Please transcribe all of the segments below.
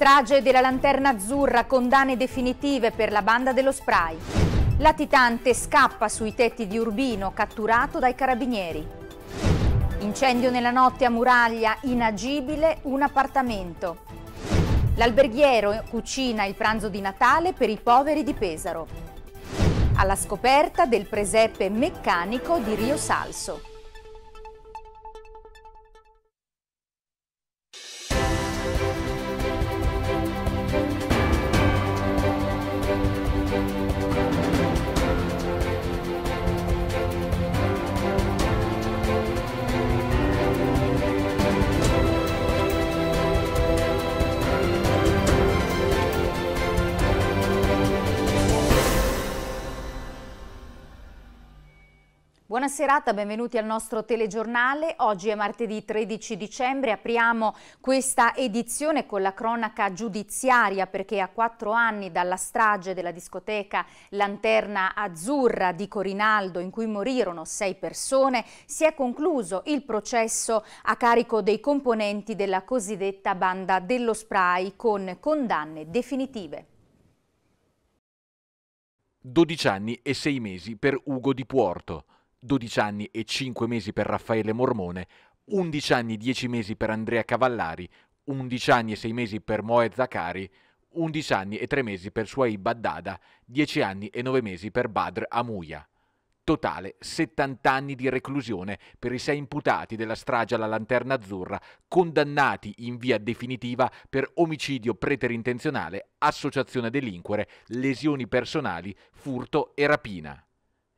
Strage della Lanterna Azzurra, condanne definitive per la banda dello spray. Latitante scappa sui tetti di Urbino, catturato dai carabinieri. Incendio nella notte a Muraglia, inagibile un appartamento. L'alberghiero cucina il pranzo di Natale per i poveri di Pesaro. Alla scoperta del presepe meccanico di Rio Salso. Buona serata, benvenuti al nostro telegiornale. Oggi è martedì 13 dicembre, apriamo questa edizione con la cronaca giudiziaria perché a quattro anni dalla strage della discoteca Lanterna Azzurra di Corinaldo in cui morirono sei persone si è concluso il processo a carico dei componenti della cosiddetta banda dello spray con condanne definitive. 12 anni e 6 mesi per Ugo di Puorto. 12 anni e 5 mesi per Raffaele Mormone, 11 anni e 10 mesi per Andrea Cavallari, 11 anni e 6 mesi per Moe Zakari, 11 anni e 3 mesi per Suai Baddada, 10 anni e 9 mesi per Badr Amuya. Totale 70 anni di reclusione per i sei imputati della strage alla Lanterna Azzurra, condannati in via definitiva per omicidio preterintenzionale, associazione delinquere, lesioni personali, furto e rapina.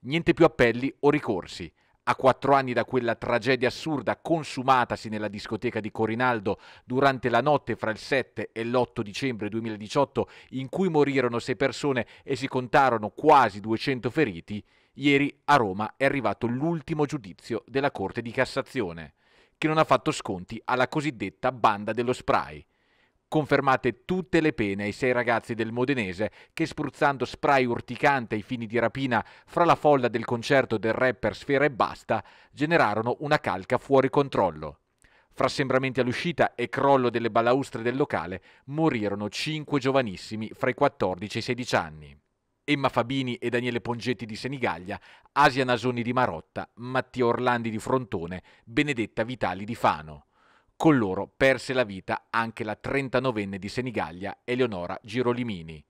Niente più appelli o ricorsi. A quattro anni da quella tragedia assurda consumatasi nella discoteca di Corinaldo durante la notte fra il 7 e l'8 dicembre 2018, in cui morirono sei persone e si contarono quasi 200 feriti, ieri a Roma è arrivato l'ultimo giudizio della Corte di Cassazione, che non ha fatto sconti alla cosiddetta banda dello spray confermate tutte le pene ai sei ragazzi del Modenese che spruzzando spray urticante ai fini di rapina fra la folla del concerto del rapper Sfera e Basta generarono una calca fuori controllo. Fra sembramenti all'uscita e crollo delle balaustre del locale morirono cinque giovanissimi fra i 14 e i 16 anni. Emma Fabini e Daniele Pongetti di Senigallia, Asia Nasoni di Marotta, Mattia Orlandi di Frontone, Benedetta Vitali di Fano. Con loro perse la vita anche la 39enne di Senigallia Eleonora Girolimini.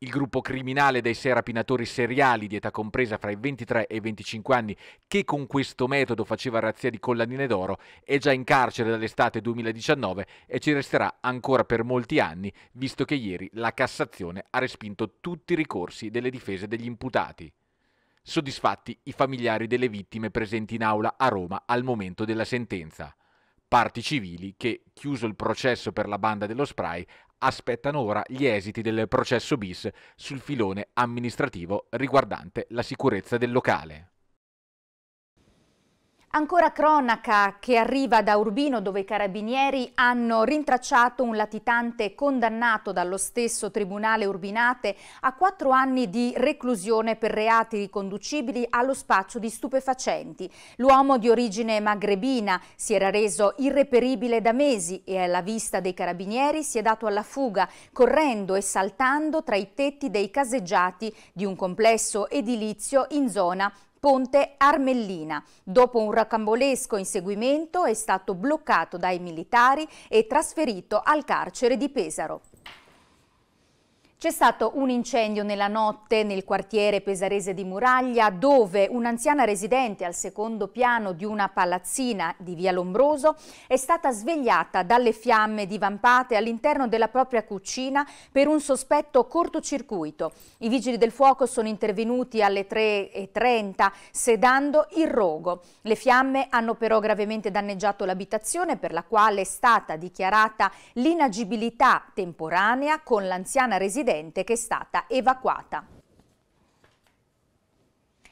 Il gruppo criminale dei sei rapinatori seriali di età compresa fra i 23 e i 25 anni che con questo metodo faceva razzia di collanine d'oro è già in carcere dall'estate 2019 e ci resterà ancora per molti anni, visto che ieri la Cassazione ha respinto tutti i ricorsi delle difese degli imputati. Soddisfatti i familiari delle vittime presenti in aula a Roma al momento della sentenza parti civili che, chiuso il processo per la banda dello spray, aspettano ora gli esiti del processo bis sul filone amministrativo riguardante la sicurezza del locale. Ancora cronaca che arriva da Urbino dove i carabinieri hanno rintracciato un latitante condannato dallo stesso Tribunale Urbinate a quattro anni di reclusione per reati riconducibili allo spaccio di stupefacenti. L'uomo di origine magrebina si era reso irreperibile da mesi e alla vista dei carabinieri si è dato alla fuga correndo e saltando tra i tetti dei caseggiati di un complesso edilizio in zona Ponte Armellina. Dopo un racambolesco inseguimento è stato bloccato dai militari e trasferito al carcere di Pesaro. C'è stato un incendio nella notte nel quartiere pesarese di Muraglia dove un'anziana residente al secondo piano di una palazzina di via Lombroso è stata svegliata dalle fiamme divampate all'interno della propria cucina per un sospetto cortocircuito. I vigili del fuoco sono intervenuti alle 3.30 sedando il rogo. Le fiamme hanno però gravemente danneggiato l'abitazione per la quale è stata dichiarata l'inagibilità temporanea con l'anziana residente dell'utente che è stata evacuata.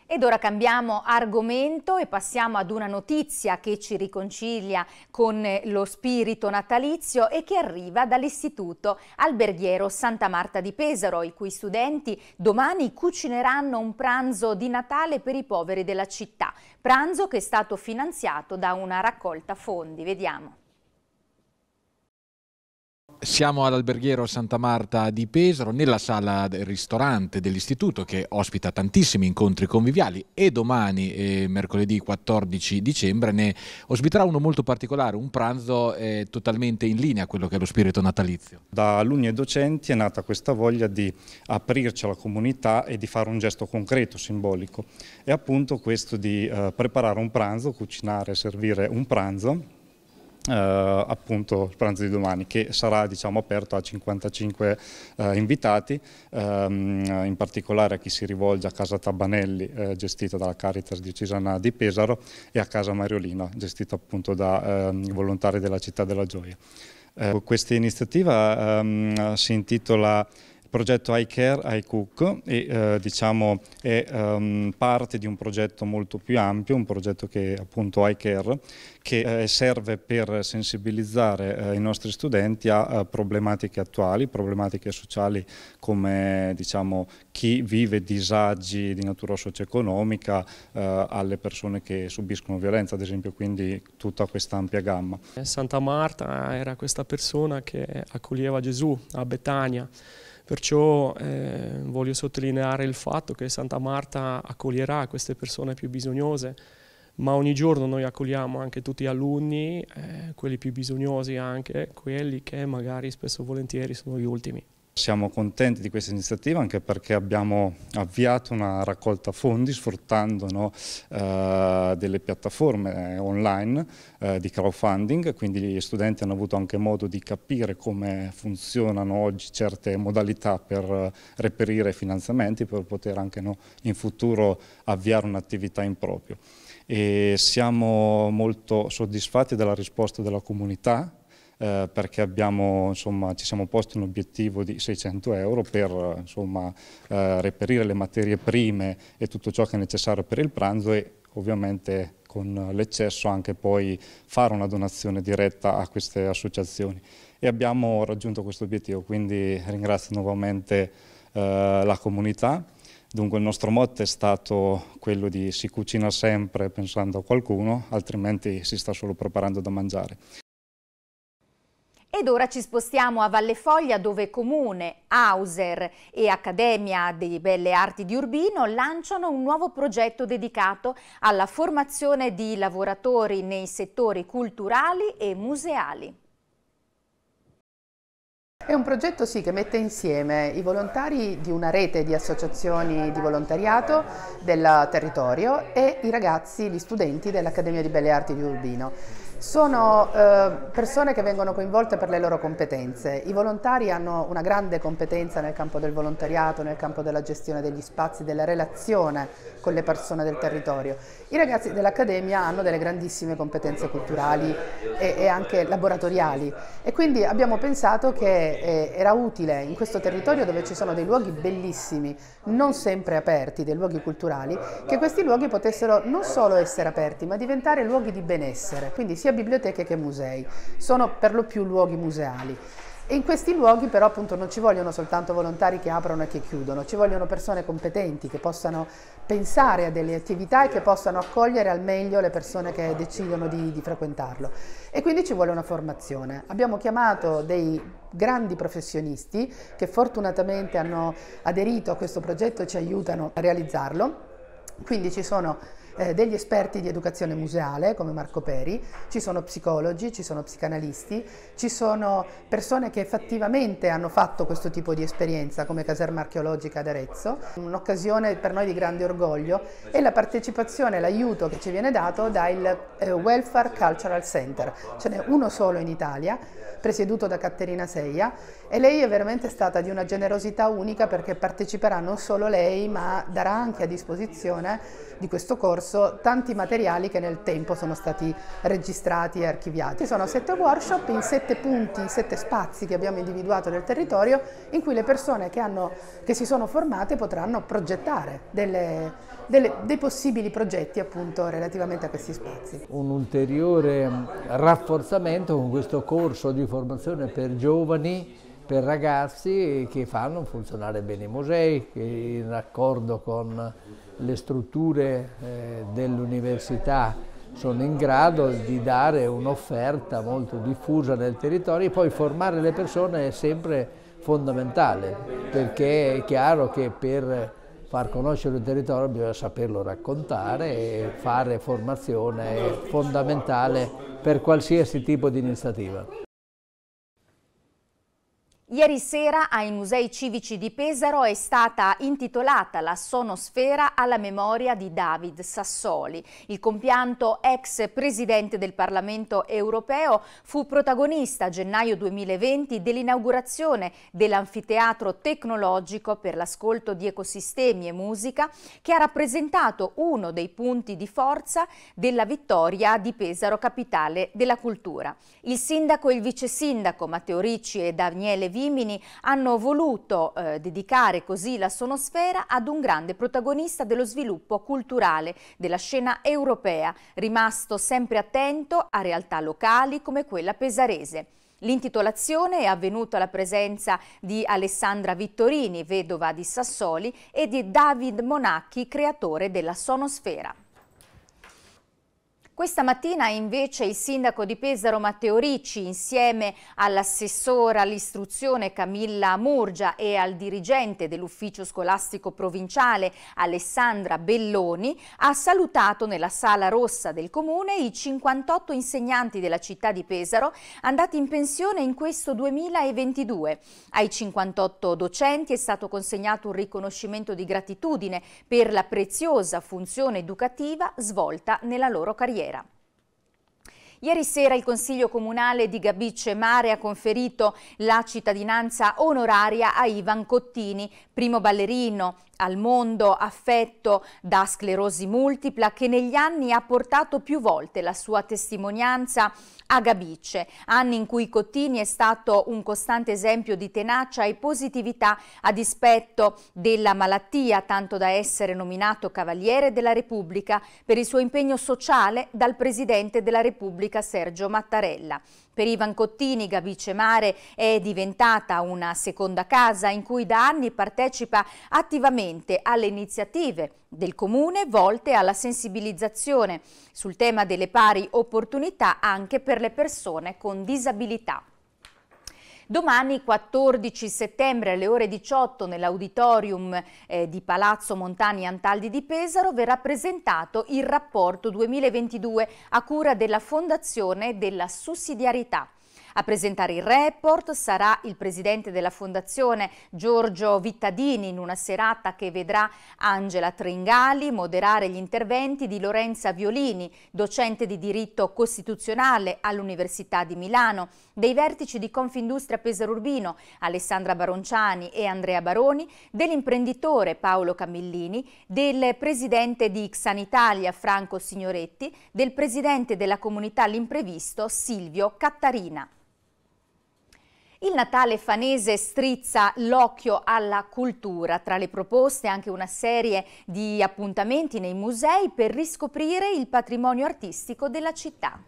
Ed ora cambiamo argomento e passiamo ad una notizia che ci riconcilia con eh, lo spirito natalizio e che arriva dall'Istituto Alberghiero Santa Marta di Pesaro, i cui studenti domani cucineranno un pranzo di Natale per i poveri della città, pranzo che è stato finanziato da una raccolta fondi. Vediamo. Siamo all'alberghiero Santa Marta di Pesaro, nella sala del ristorante dell'istituto che ospita tantissimi incontri conviviali e domani, eh, mercoledì 14 dicembre, ne ospiterà uno molto particolare, un pranzo eh, totalmente in linea a quello che è lo spirito natalizio. Da alunni e docenti è nata questa voglia di aprirci alla comunità e di fare un gesto concreto, simbolico. È appunto questo di eh, preparare un pranzo, cucinare, servire un pranzo eh, appunto il pranzo di domani che sarà diciamo, aperto a 55 eh, invitati, ehm, in particolare a chi si rivolge a Casa Tabanelli eh, gestita dalla Caritas diocesana di Pesaro e a Casa Mariolina gestita appunto da ehm, volontari della città della gioia. Eh, questa iniziativa ehm, si intitola progetto iCare, iCook e, eh, diciamo, è um, parte di un progetto molto più ampio, un progetto che è appunto iCare, che eh, serve per sensibilizzare eh, i nostri studenti a, eh, problematiche attuali, problematiche sociali come diciamo, chi vive disagi di natura socio-economica eh, alle persone che subiscono violenza, ad esempio, quindi tutta questa ampia gamma. Santa Marta era questa persona che accoglieva Gesù a Betania. Perciò eh, voglio sottolineare il fatto che Santa Marta accoglierà queste persone più bisognose, ma ogni giorno noi accogliamo anche tutti gli alunni, eh, quelli più bisognosi anche, quelli che magari spesso volentieri sono gli ultimi. Siamo contenti di questa iniziativa anche perché abbiamo avviato una raccolta fondi sfruttando no, eh, delle piattaforme online eh, di crowdfunding, quindi gli studenti hanno avuto anche modo di capire come funzionano oggi certe modalità per reperire finanziamenti per poter anche no, in futuro avviare un'attività in proprio. E siamo molto soddisfatti della risposta della comunità eh, perché abbiamo, insomma, ci siamo posti un obiettivo di 600 euro per insomma, eh, reperire le materie prime e tutto ciò che è necessario per il pranzo e ovviamente con l'eccesso anche poi fare una donazione diretta a queste associazioni e abbiamo raggiunto questo obiettivo, quindi ringrazio nuovamente eh, la comunità. Dunque il nostro motto è stato quello di si cucina sempre pensando a qualcuno, altrimenti si sta solo preparando da mangiare. Ed ora ci spostiamo a Valle Foglia dove Comune, Hauser e Accademia di Belle Arti di Urbino lanciano un nuovo progetto dedicato alla formazione di lavoratori nei settori culturali e museali. È un progetto sì, che mette insieme i volontari di una rete di associazioni di volontariato del territorio e i ragazzi, gli studenti dell'Accademia di Belle Arti di Urbino. Sono eh, persone che vengono coinvolte per le loro competenze. I volontari hanno una grande competenza nel campo del volontariato, nel campo della gestione degli spazi, della relazione con le persone del territorio. I ragazzi dell'Accademia hanno delle grandissime competenze culturali e, e, anche laboratoriali e quindi abbiamo pensato che eh, era utile in questo territorio dove ci sono dei luoghi bellissimi, non sempre aperti, dei luoghi culturali, che questi luoghi potessero non solo essere aperti ma diventare luoghi di benessere. Quindi sia sia biblioteche che musei. Sono per lo più luoghi museali. In questi luoghi però appunto non ci vogliono soltanto volontari che aprono e che chiudono, ci vogliono persone competenti che possano pensare a delle attività e che possano accogliere al meglio le persone che decidono di, di frequentarlo. E quindi ci vuole una formazione. Abbiamo chiamato dei grandi professionisti che fortunatamente hanno aderito a questo progetto e ci aiutano a realizzarlo. Quindi ci sono eh, degli esperti di educazione museale come Marco Peri, ci sono psicologi, ci sono psicanalisti, ci sono persone che effettivamente hanno fatto questo tipo di esperienza come caserma archeologica ad Arezzo, un'occasione per noi di grande orgoglio e la partecipazione, l'aiuto che ci viene dato dal eh, Welfare Cultural Center, ce n'è uno solo in Italia, presieduto da Caterina Seia e lei è veramente stata di una generosità unica perché parteciperà non solo lei, ma darà anche a disposizione di questo corso tanti materiali che nel tempo sono stati registrati e archiviati. Sono sette workshop in sette punti, in sette spazi che abbiamo individuato nel territorio in cui le persone che, hanno, che si sono formate potranno progettare delle delle, dei possibili progetti appunto relativamente a questi spazi. Un ulteriore rafforzamento con questo corso di formazione per giovani per ragazzi che fanno funzionare bene i musei, che in accordo con le strutture eh, dell'università sono in grado di dare un'offerta molto diffusa nel territorio e poi formare le persone è sempre fondamentale perché è chiaro che per far conoscere il territorio bisogna saperlo raccontare e fare formazione è fondamentale per qualsiasi tipo di iniziativa. Ieri sera ai Musei Civici di Pesaro è stata intitolata la Sonosfera alla memoria di David Sassoli. Il compianto ex presidente del Parlamento europeo fu protagonista a gennaio 2020 dell'inaugurazione dell'anfiteatro tecnologico per l'ascolto di ecosistemi e musica che ha rappresentato uno dei punti di forza della vittoria di Pesaro capitale della cultura. Il sindaco e il vice sindaco Matteo Ricci e Daniele Vini Bimini hanno voluto eh, dedicare così la sonosfera ad un grande protagonista dello sviluppo culturale della scena europea, rimasto sempre attento a realtà locali come quella pesarese. L'intitolazione è avvenuta alla presenza di Alessandra Vittorini, vedova di Sassoli, e di David Monacchi, creatore della sonosfera. Questa mattina invece il sindaco di Pesaro Matteo Ricci insieme all'assessora all'istruzione Camilla Murgia e al dirigente dell'ufficio scolastico provinciale Alessandra Belloni ha salutato nella sala rossa del comune i 58 insegnanti della città di Pesaro andati in pensione in questo 2022. Ai 58 docenti è stato consegnato un riconoscimento di gratitudine per la preziosa funzione educativa svolta nella loro carriera. Matera. Ieri sera il Consiglio Comunale di Gabice Mare ha conferito la cittadinanza onoraria a Ivan Cottini, primo ballerino, al mondo affetto da sclerosi multipla che negli anni ha portato più volte la sua testimonianza a Gabice, anni in cui Cottini è stato un costante esempio di tenacia e positività a dispetto della malattia, tanto da essere nominato Cavaliere della Repubblica per il suo impegno sociale dal Presidente della Repubblica Sergio Mattarella. Per Ivan Cottini Gavice Mare è diventata una seconda casa in cui da anni partecipa attivamente alle iniziative del Comune volte alla sensibilizzazione sul tema delle pari opportunità anche per le persone con disabilità. Domani 14 settembre alle ore 18 nell'auditorium eh, di Palazzo Montani Antaldi di Pesaro verrà presentato il rapporto 2022 a cura della Fondazione della Sussidiarietà. A presentare il report sarà il presidente della fondazione Giorgio Vittadini in una serata che vedrà Angela Tringali moderare gli interventi di Lorenza Violini, docente di diritto costituzionale all'Università di Milano, dei vertici di Confindustria Pesaro Urbino, Alessandra Baronciani e Andrea Baroni, dell'imprenditore Paolo Camillini, del presidente di Xanitalia Franco Signoretti, del presidente della comunità L'Imprevisto Silvio Cattarina. Il Natale fanese strizza l'occhio alla cultura, tra le proposte anche una serie di appuntamenti nei musei per riscoprire il patrimonio artistico della città.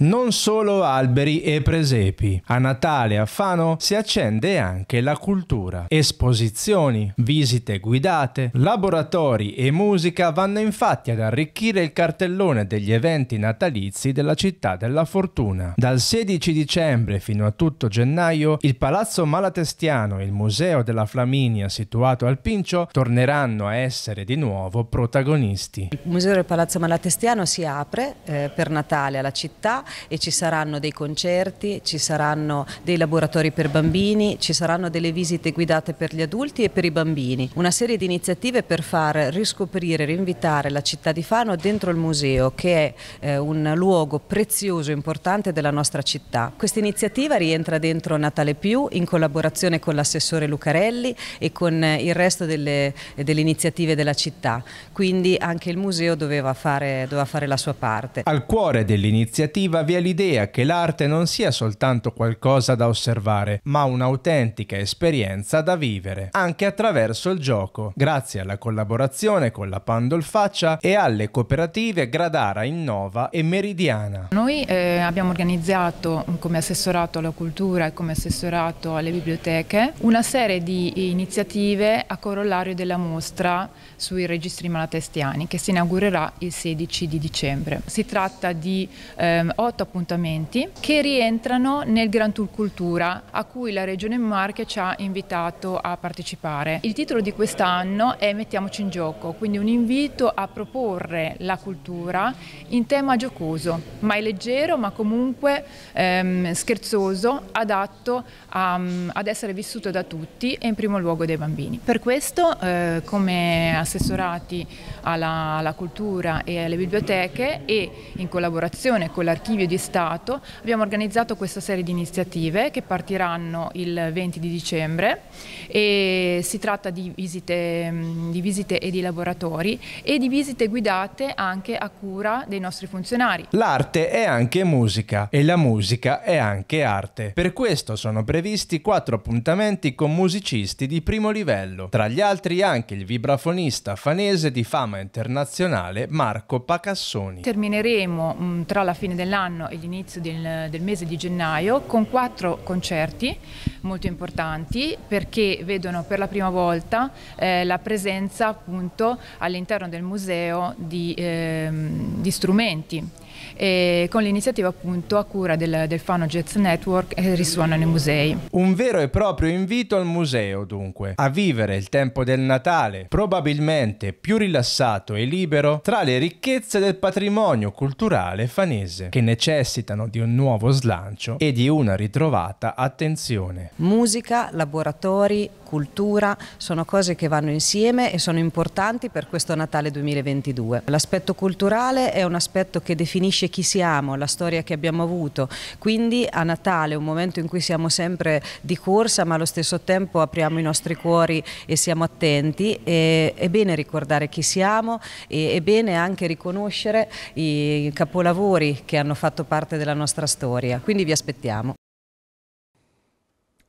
Non solo alberi e presepi. A Natale a Fano si accende anche la cultura. Esposizioni, visite guidate, laboratori e musica vanno infatti ad arricchire il cartellone degli eventi natalizi della città della fortuna. Dal 16 dicembre fino a tutto gennaio il Palazzo Malatestiano e il Museo della Flaminia situato al Pincio torneranno a essere di nuovo protagonisti. Il Museo del Palazzo Malatestiano si apre eh, per Natale alla città e ci saranno dei concerti, ci saranno dei laboratori per bambini, ci saranno delle visite guidate per gli adulti e per i bambini. Una serie di iniziative per far riscoprire, rinvitare la città di Fano dentro il museo che è eh, un luogo prezioso, e importante della nostra città. Questa iniziativa rientra dentro Natale Più in collaborazione con l'assessore Lucarelli e con eh, il resto delle, eh, delle iniziative della città. Quindi anche il museo doveva fare, doveva fare la sua parte. Al cuore dell'iniziativa portava via l'idea che l'arte non sia soltanto qualcosa da osservare, ma un'autentica esperienza da vivere, anche attraverso il gioco, grazie alla collaborazione con la Pandolfaccia e alle cooperative Gradara Innova e Meridiana. Noi eh, abbiamo organizzato come assessorato alla cultura e come assessorato alle biblioteche una serie di iniziative a corollario della mostra sui registri malatestiani che si inaugurerà il 16 di dicembre. Si tratta di eh, otto appuntamenti che rientrano nel Gran Tour Cultura a cui la Regione Marche ci ha invitato a partecipare. Il titolo di quest'anno è Mettiamoci in gioco, quindi un invito a proporre la cultura in tema giocoso, mai leggero ma comunque ehm, scherzoso, adatto a, ehm, ad essere vissuto da tutti e in primo luogo dai bambini. Per questo eh, come assessorati alla, alla cultura e alle biblioteche e in collaborazione con l'archivio cambio di Stato abbiamo organizzato questa serie di iniziative che partiranno il 20 di dicembre e si tratta di visite, mm, di visite e di laboratori e di visite guidate anche a cura dei nostri funzionari. L'arte è anche musica e la musica è anche arte. Per questo sono previsti quattro appuntamenti con musicisti di primo livello, tra gli altri anche il vibrafonista fanese di fama internazionale Marco Pacassoni. Termineremo mm, tra la fine dell'anno dell'anno e l'inizio del, del, mese di gennaio con quattro concerti molto importanti perché vedono per la prima volta eh, la presenza appunto all'interno del museo di, eh, di strumenti e con l'iniziativa appunto a cura del, del Fano Jazz Network e eh, risuonano i musei. Un vero e proprio invito al museo dunque, a vivere il tempo del Natale probabilmente più rilassato e libero tra le ricchezze del patrimonio culturale fanese che necessitano di un nuovo slancio e di una ritrovata attenzione. Musica, laboratori, cultura, sono cose che vanno insieme e sono importanti per questo Natale 2022. L'aspetto culturale è un aspetto che definisce chi siamo, la storia che abbiamo avuto, quindi a Natale, un momento in cui siamo sempre di corsa ma allo stesso tempo apriamo i nostri cuori e siamo attenti, e, è bene ricordare chi siamo e è bene anche riconoscere i capolavori che hanno fatto parte della nostra storia, quindi vi aspettiamo.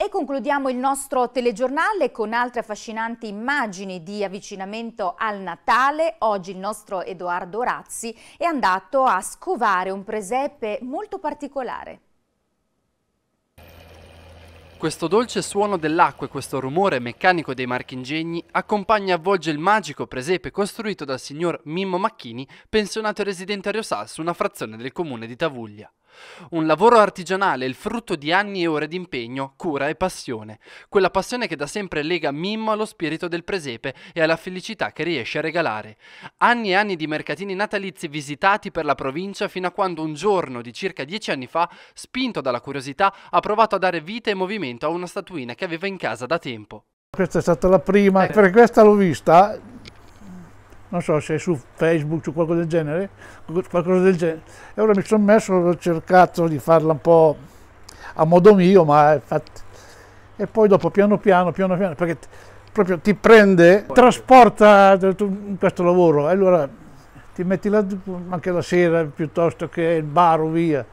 E concludiamo il nostro telegiornale con altre affascinanti immagini di avvicinamento al Natale. Oggi il nostro Edoardo Razzi è andato a scovare un presepe molto particolare. Questo dolce suono dell'acqua e questo rumore meccanico dei marchingegni accompagna e avvolge il magico presepe costruito dal signor Mimmo Macchini, pensionato e residente a Riosal su una frazione del comune di Tavuglia. Un lavoro artigianale, il frutto di anni e ore di impegno, cura e passione. Quella passione che da sempre lega Mimmo allo spirito del presepe e alla felicità che riesce a regalare. Anni e anni di mercatini natalizi visitati per la provincia fino a quando un giorno di circa dieci anni fa, spinto dalla curiosità, ha provato a dare vita e movimento a una statuina che aveva in casa da tempo. Questa è stata la prima, eh. per questa l'ho vista, non so se su Facebook o qualcosa del genere, qualcosa del genere. E allora mi sono messo, ho cercato di farla un po' a modo mio, ma infatti... E poi dopo piano piano, piano piano, perché proprio ti prende, trasporta questo lavoro, e allora ti metti là anche la sera piuttosto che il bar o via,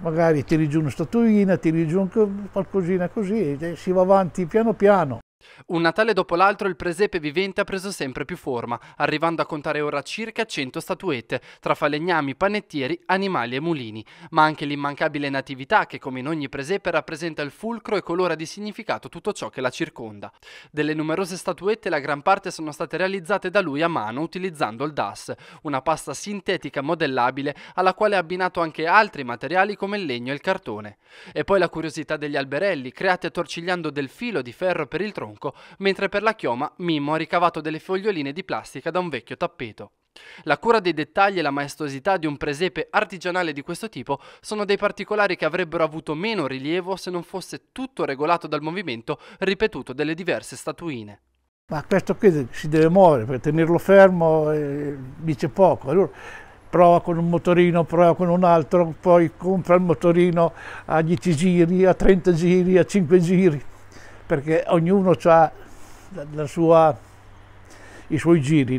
magari tiri giù una statuina, tiri giù qualcosina così, e si va avanti piano piano. Un Natale dopo l'altro il presepe vivente ha preso sempre più forma, arrivando a contare ora circa 100 statuette, tra falegnami, panettieri, animali e mulini, ma anche l'immancabile natività che come in ogni presepe rappresenta il fulcro e colora di significato tutto ciò che la circonda. Delle numerose statuette la gran parte sono state realizzate da lui a mano utilizzando il DAS, una pasta sintetica modellabile alla quale ha abbinato anche altri materiali come il legno e il cartone. E poi la curiosità degli alberelli, create attorcigliando del filo di ferro per il tronco bianco, mentre per la chioma Mimmo ha ricavato delle foglioline di plastica da un vecchio tappeto. La cura dei dettagli e la maestosità di un presepe artigianale di questo tipo sono dei particolari che avrebbero avuto meno rilievo se non fosse tutto regolato dal movimento ripetuto delle diverse statuine. Ma questo qui si deve muovere, per tenerlo fermo eh, dice poco. Allora prova con un motorino, prova con un altro, poi compra il motorino a 10 giri, a 30 giri, a 5 giri perché ognuno ha la sua, i suoi giri.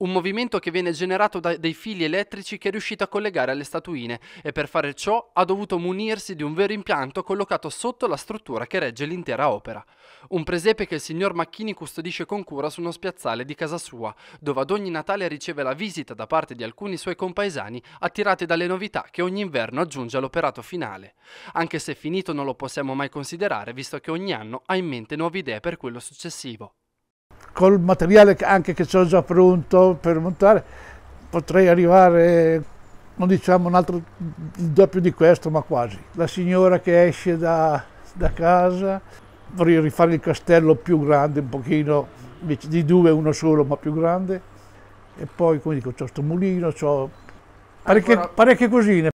Un movimento che viene generato da dei fili elettrici che è riuscito a collegare alle statuine e per fare ciò ha dovuto munirsi di un vero impianto collocato sotto la struttura che regge l'intera opera. Un presepe che il signor Macchini custodisce con cura su uno spiazzale di casa sua, dove ad ogni Natale riceve la visita da parte di alcuni suoi compaesani attirati dalle novità che ogni inverno aggiunge all'operato finale. Anche se finito non lo possiamo mai considerare visto che ogni anno ha in mente nuove idee per quello successivo col materiale anche che ho già pronto per montare potrei arrivare, non diciamo un altro, il doppio di questo, ma quasi. La signora che esce da, da casa, vorrei rifare il castello più grande, un pochino, invece di due uno solo, ma più grande. E poi, come dico, c'ho sto mulino, c'ho parecchie, parecchie cosine.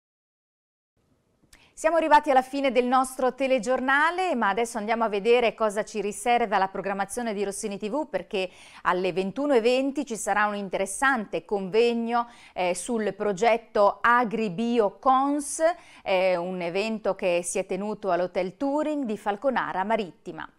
Siamo arrivati alla fine del nostro telegiornale, ma adesso andiamo a vedere cosa ci riserva la programmazione di Rossini TV perché alle 21.20 ci sarà un interessante convegno eh, sul progetto AgriBio Cons, eh, un evento che si è tenuto all'Hotel Touring di Falconara Marittima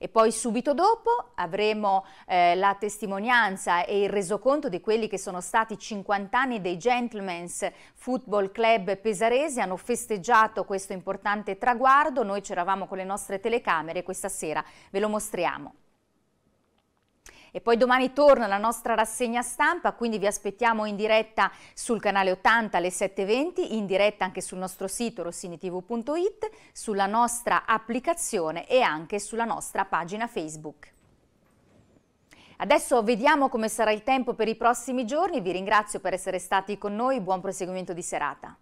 e poi subito dopo avremo eh, la testimonianza e il resoconto di quelli che sono stati 50 anni dei Gentlemen's Football Club pesaresi, hanno festeggiato questo importante traguardo, noi c'eravamo con le nostre telecamere, questa sera ve lo mostriamo. E poi domani torna la nostra rassegna stampa, quindi vi aspettiamo in diretta sul canale 80 alle 7.20, in diretta anche sul nostro sito rossinitv.it, sulla nostra applicazione e anche sulla nostra pagina Facebook. Adesso vediamo come sarà il tempo per i prossimi giorni, vi ringrazio per essere stati con noi, buon proseguimento di serata.